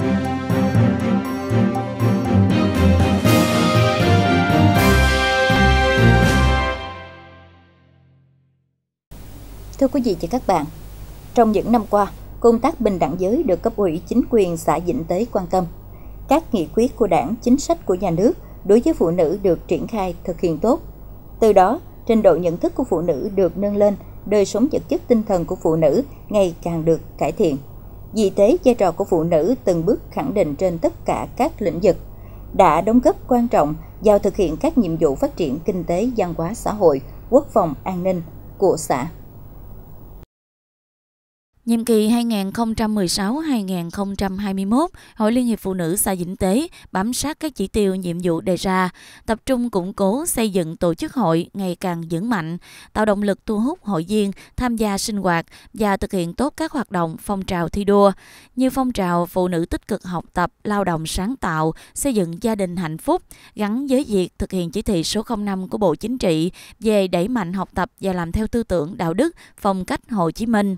Thưa quý vị và các bạn, trong những năm qua, công tác bình đẳng giới được cấp ủy chính quyền xã Vĩnh Tế quan tâm. Các nghị quyết của đảng, chính sách của nhà nước đối với phụ nữ được triển khai thực hiện tốt. Từ đó, trình độ nhận thức của phụ nữ được nâng lên, đời sống vật chất tinh thần của phụ nữ ngày càng được cải thiện. Vì thế, vai trò của phụ nữ từng bước khẳng định trên tất cả các lĩnh vực, đã đóng góp quan trọng vào thực hiện các nhiệm vụ phát triển kinh tế, văn hóa xã hội, quốc phòng, an ninh của xã. Nhiệm kỳ 2016-2021, Hội Liên hiệp Phụ nữ xã Vĩnh Tế bám sát các chỉ tiêu nhiệm vụ đề ra, tập trung củng cố xây dựng tổ chức hội ngày càng vững mạnh, tạo động lực thu hút hội viên tham gia sinh hoạt và thực hiện tốt các hoạt động phong trào thi đua như phong trào phụ nữ tích cực học tập, lao động sáng tạo, xây dựng gia đình hạnh phúc, gắn với việc thực hiện chỉ thị số 05 của Bộ Chính trị về đẩy mạnh học tập và làm theo tư tưởng đạo đức phong cách Hồ Chí Minh.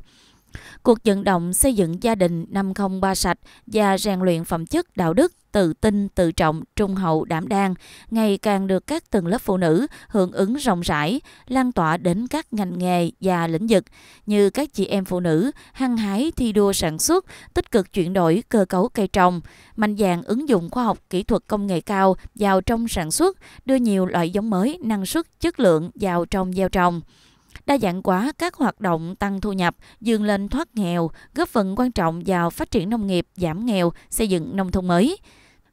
Cuộc vận động xây dựng gia đình 503 sạch và rèn luyện phẩm chất đạo đức, tự tin, tự trọng, trung hậu, đảm đang ngày càng được các tầng lớp phụ nữ hưởng ứng rộng rãi, lan tỏa đến các ngành nghề và lĩnh vực như các chị em phụ nữ hăng hái thi đua sản xuất, tích cực chuyển đổi cơ cấu cây trồng, mạnh dạng ứng dụng khoa học kỹ thuật công nghệ cao vào trong sản xuất, đưa nhiều loại giống mới năng suất chất lượng vào trong gieo trồng đa dạng hóa các hoạt động tăng thu nhập, dường lên thoát nghèo, góp phần quan trọng vào phát triển nông nghiệp, giảm nghèo, xây dựng nông thôn mới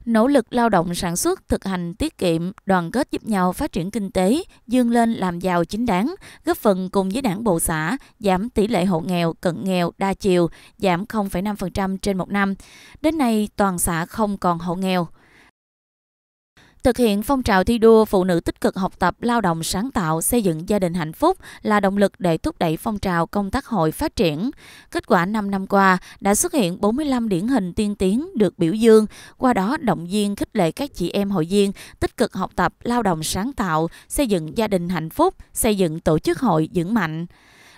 nỗ lực lao động sản xuất, thực hành tiết kiệm, đoàn kết giúp nhau phát triển kinh tế, dương lên làm giàu chính đáng, góp phần cùng với đảng bộ xã, giảm tỷ lệ hộ nghèo, cận nghèo, đa chiều, giảm 0,5% trên một năm. Đến nay, toàn xã không còn hộ nghèo. Thực hiện phong trào thi đua phụ nữ tích cực học tập, lao động sáng tạo, xây dựng gia đình hạnh phúc là động lực để thúc đẩy phong trào công tác hội phát triển. Kết quả 5 năm qua đã xuất hiện 45 điển hình tiên tiến được biểu dương, qua đó động viên khích lệ các chị em hội viên tích cực học tập, lao động sáng tạo, xây dựng gia đình hạnh phúc, xây dựng tổ chức hội vững mạnh.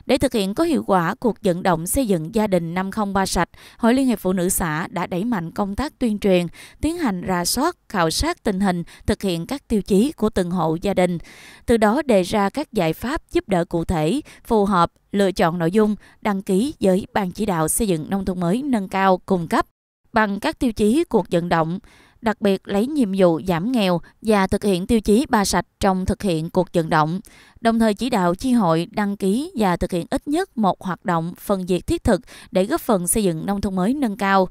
Để thực hiện có hiệu quả cuộc vận động xây dựng gia đình 503 sạch, Hội Liên hiệp Phụ nữ xã đã đẩy mạnh công tác tuyên truyền, tiến hành ra soát, khảo sát tình hình, thực hiện các tiêu chí của từng hộ gia đình. Từ đó đề ra các giải pháp giúp đỡ cụ thể, phù hợp, lựa chọn nội dung, đăng ký với Ban chỉ đạo xây dựng nông thôn mới nâng cao cung cấp bằng các tiêu chí cuộc vận động đặc biệt lấy nhiệm vụ giảm nghèo và thực hiện tiêu chí ba sạch trong thực hiện cuộc vận động, đồng thời chỉ đạo chi hội đăng ký và thực hiện ít nhất một hoạt động phân diệt thiết thực để góp phần xây dựng nông thôn mới nâng cao.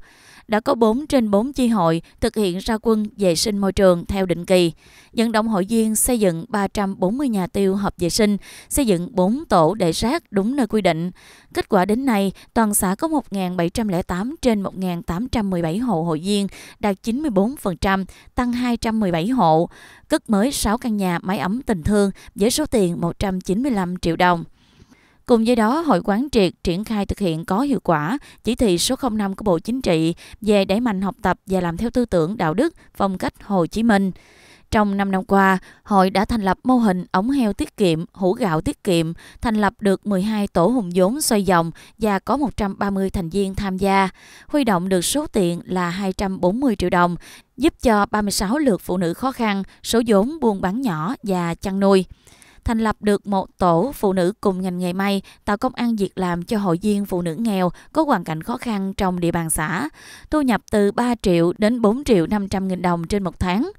Đã có 4 trên 4 chi hội thực hiện ra quân vệ sinh môi trường theo định kỳ, vận động hội viên xây dựng 340 nhà tiêu hợp vệ sinh, xây dựng 4 tổ để rác đúng nơi quy định. Kết quả đến nay, toàn xã có 1.708 trên 1.817 hộ hội viên, đạt 94 8%, tăng 217 hộ, cất mới 6 căn nhà máy ấm tình thương với số tiền 195 triệu đồng. Cùng với đó, Hội quán triệt triển khai thực hiện có hiệu quả chỉ thị số 05 của Bộ Chính trị về đẩy mạnh học tập và làm theo tư tưởng đạo đức phong cách Hồ Chí Minh. Trong 5 năm qua, hội đã thành lập mô hình ống heo tiết kiệm, hũ gạo tiết kiệm, thành lập được 12 tổ hùng vốn xoay vòng và có 130 thành viên tham gia, huy động được số tiền là 240 triệu đồng, giúp cho 36 lượt phụ nữ khó khăn, số vốn buôn bán nhỏ và chăn nuôi thành lập được một tổ phụ nữ cùng ngành nghề may, tạo công ăn việc làm cho hội viên phụ nữ nghèo có hoàn cảnh khó khăn trong địa bàn xã, thu nhập từ 3 triệu đến 4 triệu 500 nghìn đồng trên một tháng.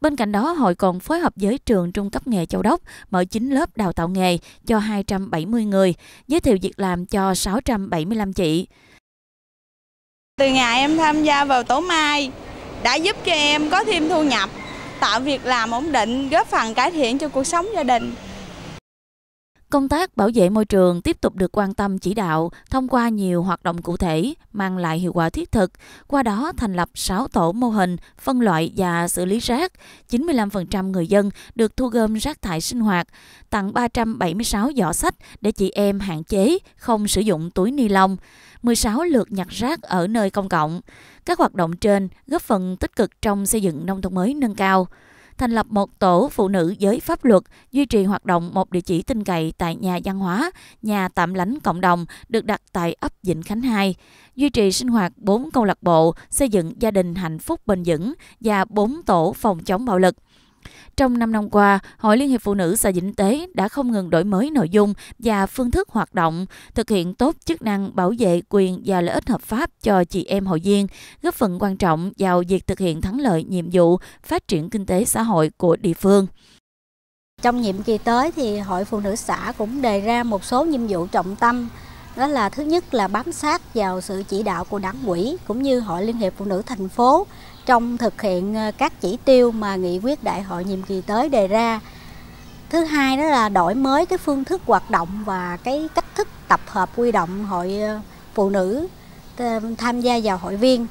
Bên cạnh đó, hội còn phối hợp với trường trung cấp nghề Châu Đốc mở 9 lớp đào tạo nghề cho 270 người, giới thiệu việc làm cho 675 chị. Từ ngày em tham gia vào Tố Mai đã giúp cho em có thêm thu nhập, tạo việc làm ổn định, góp phần cải thiện cho cuộc sống gia đình. Công tác bảo vệ môi trường tiếp tục được quan tâm chỉ đạo thông qua nhiều hoạt động cụ thể mang lại hiệu quả thiết thực, qua đó thành lập 6 tổ mô hình phân loại và xử lý rác, 95% người dân được thu gom rác thải sinh hoạt, tặng 376 giỏ sách để chị em hạn chế không sử dụng túi ni lông, 16 lượt nhặt rác ở nơi công cộng. Các hoạt động trên góp phần tích cực trong xây dựng nông thôn mới nâng cao thành lập một tổ phụ nữ giới pháp luật, duy trì hoạt động một địa chỉ tin cậy tại nhà văn hóa, nhà tạm lánh cộng đồng được đặt tại ấp Vĩnh Khánh 2, duy trì sinh hoạt 4 câu lạc bộ, xây dựng gia đình hạnh phúc bền vững và 4 tổ phòng chống bạo lực. Trong 5 năm qua, Hội Liên hiệp Phụ nữ xã Vĩnh Tế đã không ngừng đổi mới nội dung và phương thức hoạt động, thực hiện tốt chức năng bảo vệ quyền và lợi ích hợp pháp cho chị em hội viên, góp phần quan trọng vào việc thực hiện thắng lợi nhiệm vụ phát triển kinh tế xã hội của địa phương. Trong nhiệm kỳ tới thì Hội Phụ nữ xã cũng đề ra một số nhiệm vụ trọng tâm đó là thứ nhất là bám sát vào sự chỉ đạo của đảng ủy cũng như hội liên hiệp phụ nữ thành phố trong thực hiện ờ, các chỉ tiêu mà nghị quyết đại hội nhiệm kỳ tới đề ra thứ hai đó là đổi mới cái phương thức hoạt động và cái cách thức tập hợp quy động hội ờ, phụ nữ ờ, tham gia vào hội viên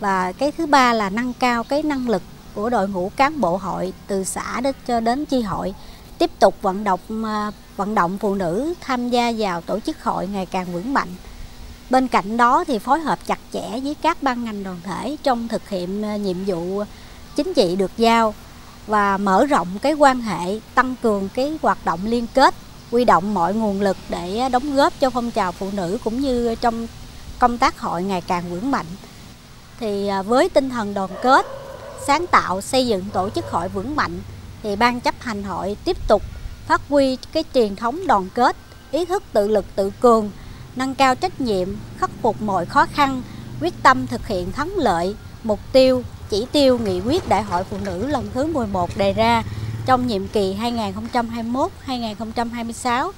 và cái thứ ba là nâng cao cái năng lực của đội ngũ cán bộ hội từ xã đến cho đến chi hội tiếp tục vận động à, vận động phụ nữ tham gia vào tổ chức hội ngày càng vững mạnh. Bên cạnh đó thì phối hợp chặt chẽ với các ban ngành đoàn thể trong thực hiện à, nhiệm vụ chính trị được giao và mở rộng cái quan hệ, tăng cường cái hoạt động liên kết, huy động mọi nguồn lực để đóng góp cho phong trào phụ nữ cũng như trong công tác hội ngày càng vững mạnh. Thì à, với tinh thần đoàn kết, sáng tạo xây dựng tổ chức hội vững mạnh thì ban chấp hành hội tiếp tục phát huy cái truyền thống đoàn kết, ý thức tự lực tự cường, nâng cao trách nhiệm, khắc phục mọi khó khăn, quyết tâm thực hiện thắng lợi mục tiêu, chỉ tiêu nghị quyết Đại hội Phụ nữ lần thứ 11 đề ra trong nhiệm kỳ 2021-2026,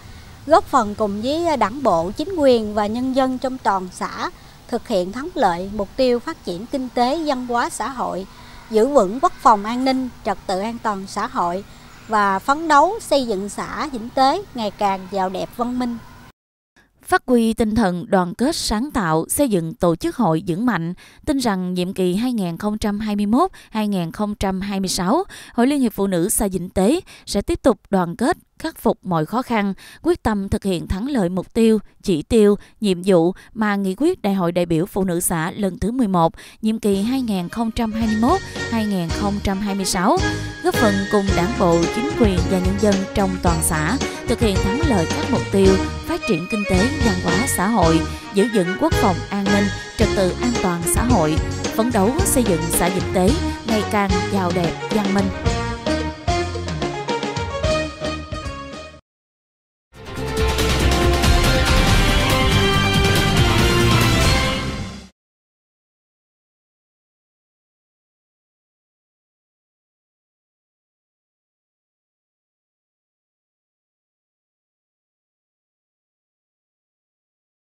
góp phần cùng với đảng bộ, chính quyền và nhân dân trong toàn xã thực hiện thắng lợi mục tiêu phát triển kinh tế, văn hóa xã hội giữ vững quốc phòng an ninh, trật tự an toàn xã hội và phấn đấu xây dựng xã Vĩnh Tế ngày càng giàu đẹp văn minh. Phát huy tinh thần đoàn kết sáng tạo, xây dựng tổ chức hội vững mạnh, tin rằng nhiệm kỳ 2021-2026, Hội Liên hiệp Phụ nữ xã Vĩnh Tế sẽ tiếp tục đoàn kết, khắc phục mọi khó khăn, quyết tâm thực hiện thắng lợi mục tiêu, chỉ tiêu, nhiệm vụ mà nghị quyết Đại hội đại biểu Phụ nữ xã lần thứ 11, nhiệm kỳ 2021-2026, góp phần cùng đảng bộ, chính quyền và nhân dân trong toàn xã thực hiện thắng lợi các mục tiêu phát triển kinh tế, văn hóa xã hội, giữ vững quốc phòng an ninh, trật tự an toàn xã hội, phấn đấu xây dựng xã dịch tế ngày càng giàu đẹp, văn minh,